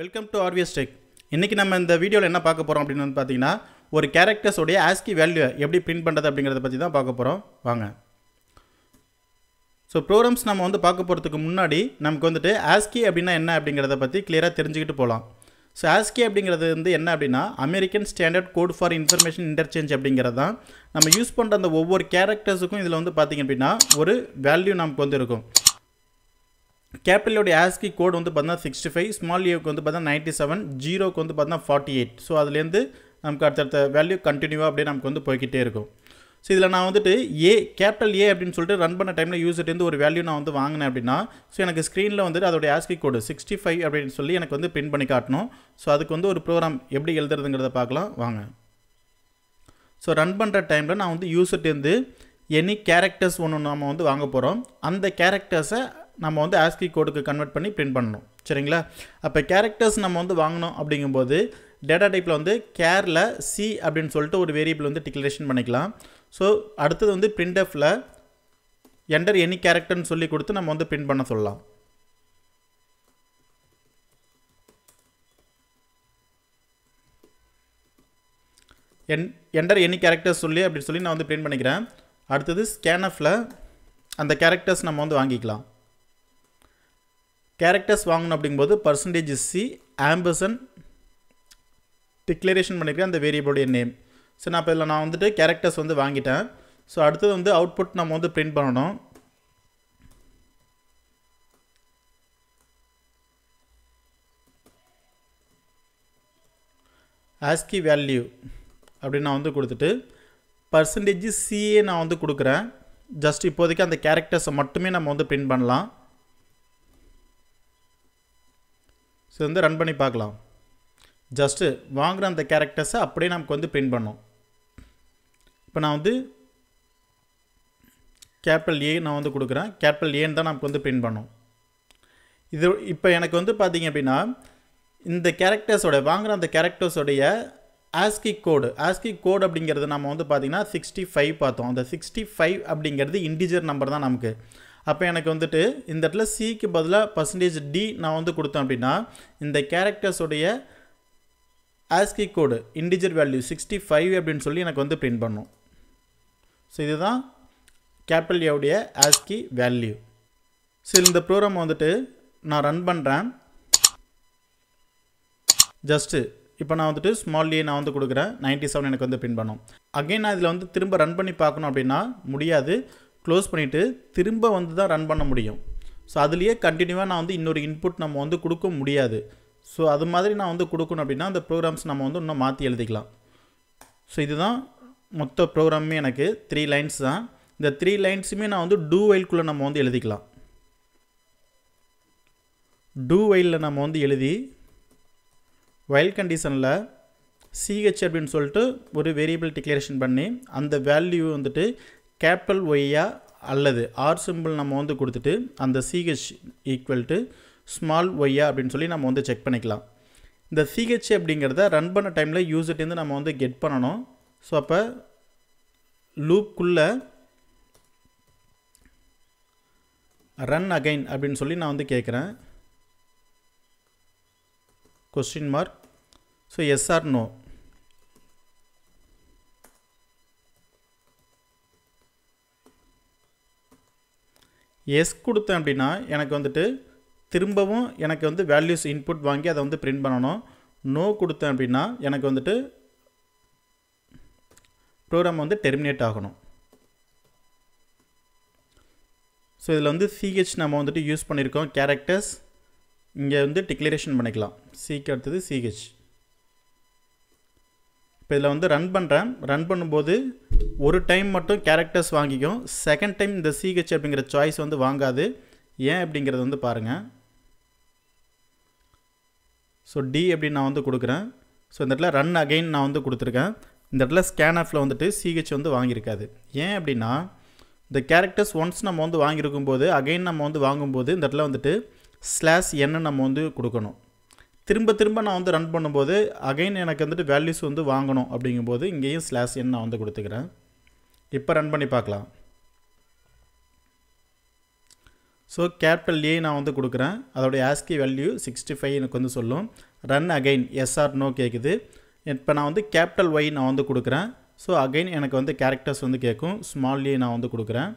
welcome to ஆர்வியஸ் tech இன்றைக்கி நம்ம இந்த வீடியோவில் என்ன பார்க்க போகிறோம் அப்படின்னு பார்த்தீங்கன்னா ஒரு கேரக்டர்ஸோடைய ஆஸ்கி வேல்யூ எப்படி பிரிண்ட் பண்ணுறது அப்படிங்கிறத பற்றி தான் பார்க்க போகிறோம் வாங்க ஸோ ப்ரோக்ராம்ஸ் நம்ம வந்து பார்க்க போகிறதுக்கு முன்னாடி நமக்கு வந்துட்டு ஆஸ்கி அப்படின்னா என்ன அப்படிங்கிறத பற்றி கிளியராக தெரிஞ்சுக்கிட்டு போகலாம் ஸோ ஆஸ்கி அப்படிங்கிறது வந்து என்ன அப்படின்னா American standard code for information interchange அப்படிங்கிறது தான் நம்ம யூஸ் பண்ணுற அந்த ஒவ்வொரு கேரக்டர்ஸுக்கும் இதில் வந்து பார்த்திங்க அப்படின்னா ஒரு வேல்யூ நமக்கு வந்து இருக்கும் கேபிட்டலோடைய ஆஸ்கி கோடு வந்து பார்த்தீங்கன்னா சிக்ஸ்டி ஃபைவ் ஸ்மால் ஏவுக்கு வந்து பார்த்தீங்கன்னா நைன்ட்டி செவன் ஜீரோக்கு வந்து பார்த்தீங்கன்னா ஃபார்ட்டி எயிட் ஸோ அதுலேருந்து நமக்கு அடுத்தடுத்த வேல்யூ கண்டினியூவாக அப்படியே நமக்கு வந்து போய்கிட்டே இருக்கும் ஸோ இதில் நான் வந்துட்டு ஏ கேபிட்டல் ஏ அப்படின்னு சொல்லிட்டு ரன் பண்ண டைமில் யூசர்ட்டு ஒரு வேல்யூ நான் வந்து வாங்கினேன் அப்படின்னா ஸோ எனக்கு ஸ்க்ரீனில் வந்துட்டு அதோடைய ஆஸ்கி கோடு சிக்ஸ்டி ஃபைவ் அப்படின்னு சொல்லி எனக்கு வந்து பிரிண்ட் பண்ணி காட்டணும் ஸோ அதுக்கு வந்து ஒரு ப்ரோக்ராம் எப்படி எழுதுறதுங்கிறத பார்க்கலாம் வாங்க ஸோ ரன் பண்ணுற டைமில் நான் வந்து யூசர்ட்டேருந்து எனி கேரக்டர்ஸ் ஒன்று நம்ம வந்து வாங்க போகிறோம் அந்த கேரக்டர்ஸை நம்ம வந்து ஆஸ்கி கோடுக்கு கன்வெர்ட் பண்ணி பிரிண்ட் பண்ணணும் சரிங்களா அப்போ கேரக்டர்ஸ் நம்ம வந்து வாங்கினோம் அப்படிங்கும்போது டேட்டா டைப்பில் வந்து கேரில் சி அப்படின்னு சொல்லிட்டு ஒரு வேரியபிள் வந்து டிக்ளரேஷன் பண்ணிக்கலாம் ஸோ அடுத்தது வந்து பிரிண்டெஃபில் என்டர் எனி கேரக்டர்னு சொல்லி கொடுத்து நம்ம வந்து பிரிண்ட் பண்ண சொல்லலாம் என் என்டர் எனி கேரக்டர்ஸ் சொல்லி அப்படின்னு சொல்லி நான் வந்து பிரிண்ட் பண்ணிக்கிறேன் அடுத்தது ஸ்கேனஃபில் அந்த கேரக்டர்ஸ் நம்ம வந்து வாங்கிக்கலாம் கேரக்டர்ஸ் வாங்கணும் அப்படிங்கும்போது பர்சன்டேஜ் சி ஆம்பர்சன் டிக்ளரேஷன் பண்ணியிருக்கேன் அந்த வேரியபிளுடைய நேம் ஸோ நான் இப்போ இதில் நான் வந்துட்டு கேரக்டர்ஸ் வந்து வாங்கிட்டேன் ஸோ அடுத்தது வந்து அவுட்புட் நம்ம வந்து பிரிண்ட் பண்ணணும் ஆஸ்கி வேல்யூ அப்படின்னு நான் வந்து கொடுத்துட்டு பர்சன்டேஜ் சிஏ நான் வந்து கொடுக்குறேன் ஜஸ்ட் இப்போதைக்கு அந்த கேரக்டர்ஸை மட்டுமே நம்ம வந்து பிரிண்ட் பண்ணலாம் ஸோ வந்து ரன் பண்ணி பார்க்கலாம் ஜஸ்ட்டு வாங்குகிற அந்த கேரக்டர்ஸை அப்படியே நமக்கு வந்து பிரிண்ட் பண்ணோம் இப்போ நான் வந்து கேபிட்டல் ஏ நான் வந்து கொடுக்குறேன் கேபிட்டல் ஏன்னு தான் நமக்கு வந்து பிரிண்ட் பண்ணோம் இது இப்போ எனக்கு வந்து பார்த்திங்க அப்படின்னா இந்த கேரக்டர்ஸோட வாங்குகிற அந்த கேரக்டர்ஸோடைய ஆஸ்கி கோடு ஆஸ்கி கோடு அப்படிங்கிறது நம்ம வந்து பார்த்திங்கன்னா சிக்ஸ்டி ஃபைவ் பார்த்தோம் அந்த சிக்ஸ்டி ஃபைவ் அப்படிங்கிறது இன்டிஜர் நம்பர் தான் நமக்கு அப்போ எனக்கு வந்துட்டு இந்த இடத்துல சிக்கு பதிலாக பர்சன்டேஜ் டி நான் வந்து கொடுத்தேன் அப்படின்னா இந்த கேரக்டர்ஸுடைய ASCII code integer value sixty five அப்படின்னு சொல்லி எனக்கு வந்து பிரிண்ட் பண்ணும் ஸோ இதுதான் கேபிட்டல் ஏவுடைய ஆஸ்கி வேல்யூ ஸோ இந்த ப்ரோக்ராம் வந்துட்டு நான் ரன் பண்ணுறேன் ஜஸ்ட்டு இப்போ நான் வந்துட்டு ஸ்மால் ஏ நான் வந்து கொடுக்குறேன் நைன்ட்டி செவன் எனக்கு வந்து பின் பண்ணும் அகைன் நான் இதில் வந்து திரும்ப ரன் பண்ணி பார்க்கணும் அப்படின்னா முடியாது க்ளோஸ் பண்ணிவிட்டு திரும்ப வந்து தான் ரன் பண்ண முடியும் ஸோ அதுலேயே கண்டினியூவாக நான் வந்து இன்னொரு இன்புட் நம்ம வந்து கொடுக்க முடியாது ஸோ அது மாதிரி நான் வந்து கொடுக்கணும் அப்படின்னா அந்த ப்ரோக்ராம்ஸ் நம்ம வந்து இன்னும் மாற்றி எழுதிக்கலாம் ஸோ இதுதான் மொத்த ப்ரோக்ராமுமே எனக்கு த்ரீ லைன்ஸ் தான் இந்த த்ரீ லைன்ஸுமே நான் வந்து டூ வைல்குள்ளே நம்ம வந்து எழுதிக்கலாம் டூ வைலில் நம்ம வந்து எழுதி வயல் கண்டிஷனில் சிஹெச் அப்படின்னு சொல்லிட்டு ஒரு வேரியபிள் டிக்ளரேஷன் பண்ணி அந்த வேல்யூ வந்துட்டு கேபிட்டல் ஒய்யா அல்லது ஆர் சிம்பிள் நம்ம வந்து கொடுத்துட்டு அந்த சிஹெச் ஈக்குவல் டு ஸ்மால் ஒய்யா அப்படின்னு சொல்லி நம்ம வந்து செக் பண்ணிக்கலாம் இந்த சிஹெச் அப்படிங்கிறத ரன் பண்ண டைமில் யூசர்ட்டேருந்து நம்ம வந்து கெட் பண்ணணும் ஸோ அப்போ லூப்குள்ளே ரன் அகைன் அப்படின்னு சொல்லி நான் வந்து கேட்குறேன் question mark so yes or no yes கொடுத்தேன் அப்படின்னா எனக்கு வந்துட்டு திரும்பவும் எனக்கு வந்து வேல்யூஸ் இன்புட் வாங்கி அதை வந்து பிரிண்ட் பண்ணணும் நோ கொடுத்தேன் அப்படின்னா எனக்கு வந்துட்டு ப்ரோக்ராம் வந்து டெர்மினேட் ஆகணும் ஸோ இதில் வந்து சிஹெச் நம்ம வந்துட்டு யூஸ் பண்ணியிருக்கோம் கேரக்டர்ஸ் இங்கே வந்து டிக்ளரேஷன் பண்ணிக்கலாம் சிக்கு அடுத்தது சிஹெச் இப்போ இதில் வந்து ரன் பண்ணுறேன் ரன் பண்ணும்போது ஒரு டைம் மட்டும் கேரக்டர்ஸ் வாங்கிக்கும் செகண்ட் டைம் இந்த சிஹெச் அப்படிங்கிற சாய்ஸ் வந்து வாங்காது ஏன் அப்படிங்கிறது வந்து பாருங்கள் ஸோ டி அப்படின்னு நான் வந்து கொடுக்குறேன் ஸோ இந்த இடத்துல ரன் அகெயின் நான் வந்து கொடுத்துருக்கேன் இந்த இடத்துல ஸ்கேன் ஆஃபில் வந்துட்டு சிஹெச் வந்து வாங்கியிருக்காது ஏன் அப்படின்னா இந்த கேரக்டர்ஸ் ஒன்ஸ் நம்ம வந்து வாங்கியிருக்கும் போது அகைன் நம்ம வந்து வாங்கும்போது இந்த இடத்துல வந்துட்டு ஸ்லாஷ் என்ன நம்ம வந்து கொடுக்கணும் திரும்ப திரும்ப நான் வந்து ரன் பண்ணும்போது அகைன் எனக்கு வந்துட்டு வேல்யூஸ் வந்து வாங்கணும் அப்படிங்கும்போது இங்கேயும் ஸ்லாஷ் என் நான் வந்து கொடுத்துக்கிறேன் இப்போ ரன் பண்ணி பார்க்கலாம் ஸோ கேபிட்டல் ஏ நான் வந்து கொடுக்குறேன் அதோடைய ஆஸ்கி வேல்யூ சிக்ஸ்டி ஃபைவ் எனக்கு வந்து சொல்லும் ரன் அகைன் எஸ்ஆர் நோ கேட்குது இப்போ நான் வந்து கேபிட்டல் ஒய் நான் வந்து கொடுக்குறேன் ஸோ அகைன் எனக்கு வந்து கேரக்டர்ஸ் வந்து கேட்கும் ஸ்மால் ஏ நான் வந்து கொடுக்குறேன்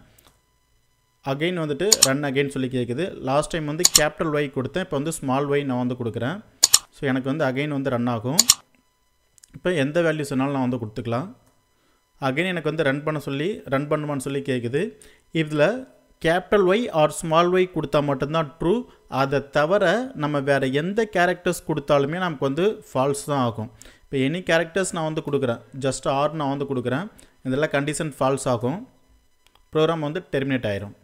அகைன் வந்துட்டு ரன் அகைன் சொல்லி கேட்குது லாஸ்ட் டைம் வந்து கேபிட்டல் ஒய் கொடுத்தேன் இப்போ வந்து ஸ்மால் ஒய் நான் வந்து கொடுக்குறேன் ஸோ எனக்கு வந்து அகைன் வந்து ரன் ஆகும் இப்போ எந்த வேல்யூ சொன்னாலும் நான் வந்து கொடுத்துக்கலாம் அகைன் எனக்கு வந்து ரன் பண்ண சொல்லி ரன் பண்ணுமான்னு சொல்லி கேட்குது இதில் capital Y or small y கொடுத்தா மட்டும்தான் ட்ரூ அதை தவிர நம்ம வேறு எந்த கேரக்டர்ஸ் கொடுத்தாலுமே நமக்கு வந்து ஃபால்ஸ் தான் ஆகும் இப்போ எனி கேரக்டர்ஸ் நான் வந்து கொடுக்குறேன் ஜஸ்ட் ஆர் நான் வந்து கொடுக்குறேன் இதெல்லாம் கண்டிஷன் ஃபால்ஸ் ஆகும் ப்ரோக்ராம் வந்து டெர்மினேட் ஆகிரும்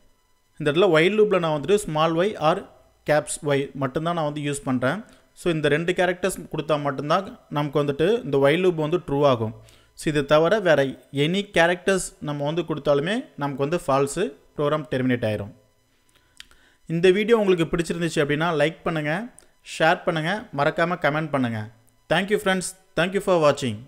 இந்த இடத்துல ஒய் லூப்பில் நான் வந்துட்டு small y or caps Y மட்டும்தான் நான் வந்து யூஸ் பண்ணுறேன் ஸோ இந்த ரெண்டு கேரக்டர்ஸ் கொடுத்தா மட்டும்தான் நமக்கு வந்துட்டு இந்த வைலூப் லூப் வந்து ட்ரூ ஆகும் ஸோ இதை தவிர வேறு எனி கேரக்டர்ஸ் நம்ம வந்து கொடுத்தாலுமே நமக்கு வந்து ஃபால்ஸு ப்ரோக்ராம் டெர்மினேட் ஆகிரும் இந்த வீடியோ உங்களுக்கு பிடிச்சிருந்துச்சு அப்படின்னா லைக் பண்ணுங்கள் ஷேர் பண்ணுங்கள் மறக்காமல் கமெண்ட் பண்ணுங்கள் தேங்க்யூ ஃப்ரெண்ட்ஸ் தேங்க்யூ ஃபார் வாட்சிங்